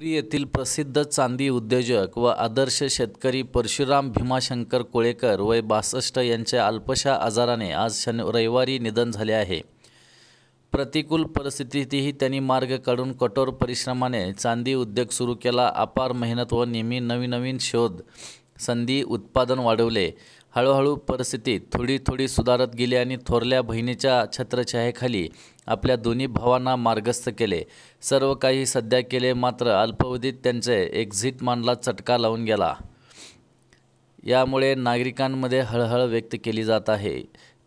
पिंपरी येथील प्रसिद्ध चांदी उद्योजक व आदर्श शेतकरी परशुराम भीमाशंकर कोळेकर वय बासष्ट यांच्या अल्पशा आजाराने आज शन रविवारी निधन झाले आहे प्रतिकूल परिस्थितीतही त्यांनी मार्ग काढून कठोर परिश्रमाने चांदी उद्योग सुरू केला अपार मेहनत व नेहमी नवीन नवीन शोध संधी उत्पादन वाढवले हळूहळू परिस्थिती थोडी थोडी सुधारत गेली आणि थोरल्या बहिणीच्या छत्रछायेखाली आपल्या दोन्ही भावांना मार्गस्थ केले सर्व काही सध्या केले मात्र अल्पावधीत त्यांचे एक्झिट मानला चटका लावून गेला यामुळे नागरिकांमध्ये हळहळ व्यक्त केली जात आहे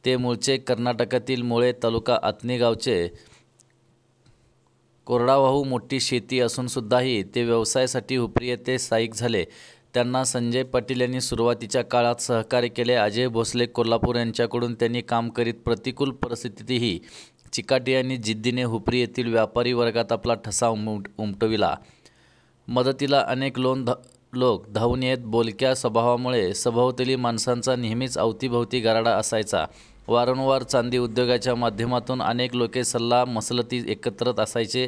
ते मूळचे कर्नाटकातील मुळे तालुका आत्नेगावचे गावचे कोरडावाहू मोठी शेती असूनसुद्धाही ते व्यवसायासाठी उप्रियते स्थायिक झाले त्यांना संजय पाटील यांनी सुरुवातीच्या काळात सहकार्य केले अजय भोसले कोल्हापूर यांच्याकडून त्यांनी काम करीत प्रतिकूल परिस्थितीतही चिकाटी यांनी जिद्दीने हुपरी येथील व्यापारी वर्गात आपला ठसा उम उमटविला मदतीला अनेक लोन ध लोक धावून येत बोलक्या स्वभावामुळे सभोवतली माणसांचा नेहमीच अवतीभोवती गराडा असायचा वारंवार चांदी उद्योगाच्या माध्यमातून अनेक लोके सल्ला मसलती एकत्रत असायचे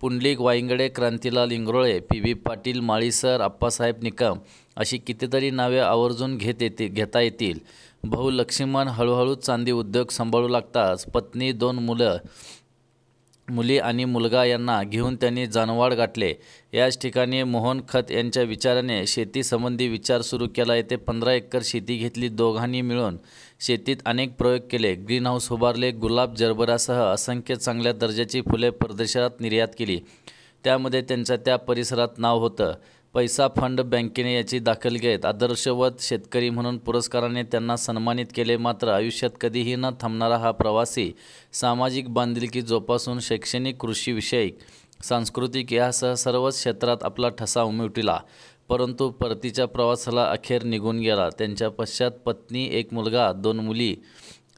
पुंडलिक वाईंगडे क्रांतीलाल इंगरोळे पी व्ही पाटील माळीसर आप्पासाहेब निकम अशी कितीतरी नावे आवर्जून घेत येते घेता येतील भाऊ लक्ष्मण हळूहळू चांदी उद्योग सांभाळू लागताच पत्नी दोन मुलं मुली आणि मुलगा यांना घेऊन त्यांनी जानवाड गाठले याच ठिकाणी मोहन खत यांच्या विचाराने शेतीसंबंधी विचार सुरू केला येथे पंधरा एकर शेती घेतली दोघांनी मिळून शेतीत अनेक प्रयोग केले ग्रीनहाऊस उभारले गुलाब जरबरासह असंख्य चांगल्या दर्जाची फुले परदेशात निर्यात केली त्यामध्ये त्यांचं त्या परिसरात नाव होतं पैसा फंड बँकेने याची दाखल घेत आदर्शवत शेतकरी म्हणून पुरस्काराने त्यांना सन्मानित केले मात्र आयुष्यात कधीही न थांबणारा हा प्रवासी सामाजिक बांधिलकी जोपासून शैक्षणिक कृषीविषयक सांस्कृतिक यासह सर्वच क्षेत्रात आपला ठसा उमटविला परंतु परतीच्या प्रवासाला अखेर निघून गेला त्यांच्या पश्चात पत्नी एक मुलगा दोन मुली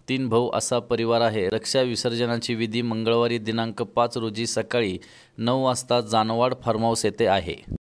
तीन भाऊ असा परिवार आहे रक्षा विसर्जनाची विधी मंगळवारी दिनांक पाच रोजी सकाळी नऊ वाजता जानवाड फार्महाऊस येथे आहे